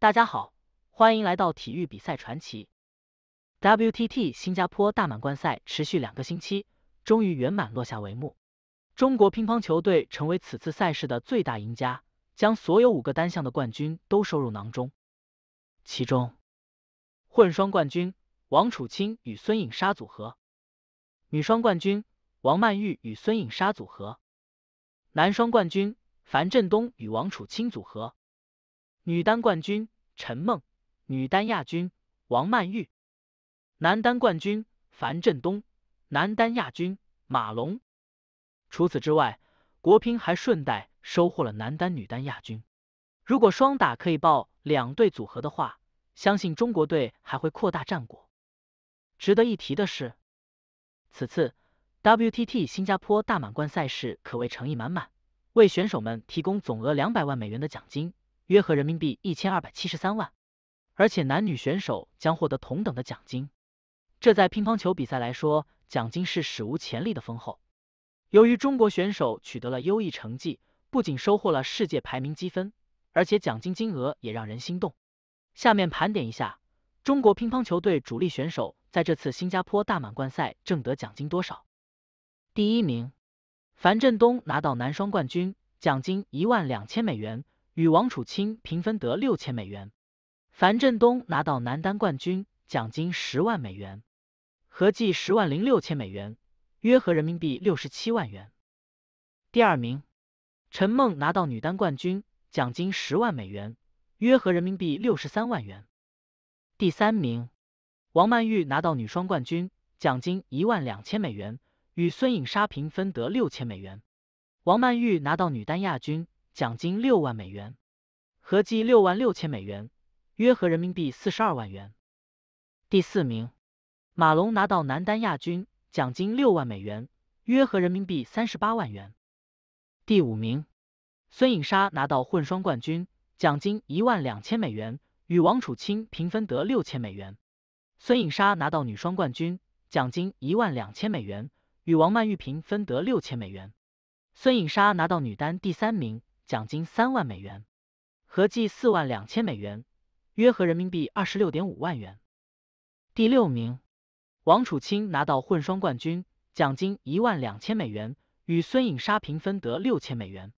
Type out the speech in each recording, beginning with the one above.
大家好，欢迎来到体育比赛传奇。WTT 新加坡大满贯赛持续两个星期，终于圆满落下帷幕。中国乒乓球队成为此次赛事的最大赢家，将所有五个单项的冠军都收入囊中。其中，混双冠军王楚钦与孙颖莎组合，女双冠军王曼玉与孙颖莎组合，男双冠军樊振东与王楚钦组合。女单冠军陈梦，女单亚军王曼玉，男单冠军樊振东，男单亚军马龙。除此之外，国乒还顺带收获了男单、女单亚军。如果双打可以报两队组合的话，相信中国队还会扩大战果。值得一提的是，此次 WTT 新加坡大满贯赛事可谓诚意满满，为选手们提供总额两百万美元的奖金。约合人民币一千二百七十三万，而且男女选手将获得同等的奖金，这在乒乓球比赛来说，奖金是史无前例的丰厚。由于中国选手取得了优异成绩，不仅收获了世界排名积分，而且奖金金额也让人心动。下面盘点一下中国乒乓球队主力选手在这次新加坡大满贯赛挣得奖金多少。第一名，樊振东拿到男双冠军，奖金一万两千美元。与王楚钦平分得六千美元，樊振东拿到男单冠军，奖金十万美元，合计十万零六千美元，约合人民币六十七万元。第二名，陈梦拿到女单冠军，奖金十万美元，约合人民币六十三万元。第三名，王曼玉拿到女双冠军，奖金一万两千美元，与孙颖莎平分得六千美元。王曼玉拿到女单亚军。奖金六万美元，合计六万六千美元，约合人民币四十二万元。第四名，马龙拿到男单亚军，奖金六万美元，约合人民币三十八万元。第五名，孙颖莎拿到混双冠军，奖金一万两千美元，与王楚钦平分得六千美元。孙颖莎拿到女双冠军，奖金一万两千美元，与王曼玉平分得六千美元。孙颖莎拿到女单第三名。奖金三万美元，合计四万两千美元，约合人民币二十六点五万元。第六名，王楚钦拿到混双冠军，奖金一万两千美元，与孙颖莎平分得六千美元。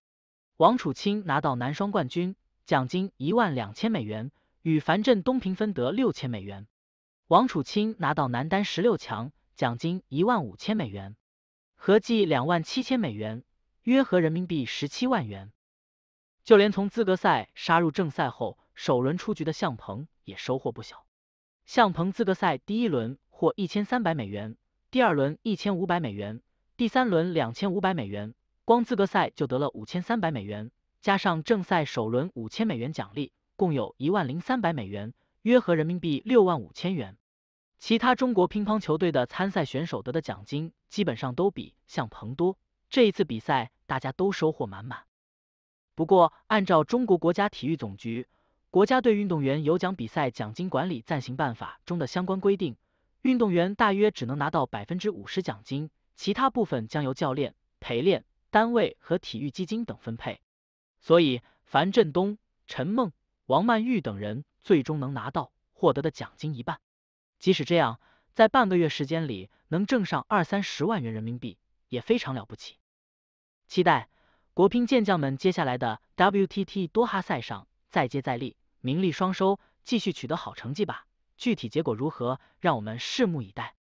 王楚钦拿到男双冠军，奖金一万两千美元，与樊振东平分得六千美元。王楚钦拿到男单十六强，奖金一万五千美元，合计两万七千美元，约合人民币十七万元。就连从资格赛杀入正赛后首轮出局的向鹏也收获不小。向鹏资格赛第一轮获一千三百美元，第二轮一千五百美元，第三轮两千五百美元，光资格赛就得了五千三百美元，加上正赛首轮五千美元奖励，共有一万零三百美元，约合人民币六万五千元。其他中国乒乓球队的参赛选手得的奖金基本上都比向鹏多。这一次比赛，大家都收获满满。不过，按照中国国家体育总局《国家队运动员有奖比赛奖金管理暂行办法》中的相关规定，运动员大约只能拿到百分之五十奖金，其他部分将由教练、陪练单位和体育基金等分配。所以，樊振东、陈梦、王曼玉等人最终能拿到获得的奖金一半。即使这样，在半个月时间里能挣上二三十万元人民币，也非常了不起。期待。国乒健将们接下来的 WTT 多哈赛上再接再厉，名利双收，继续取得好成绩吧！具体结果如何，让我们拭目以待。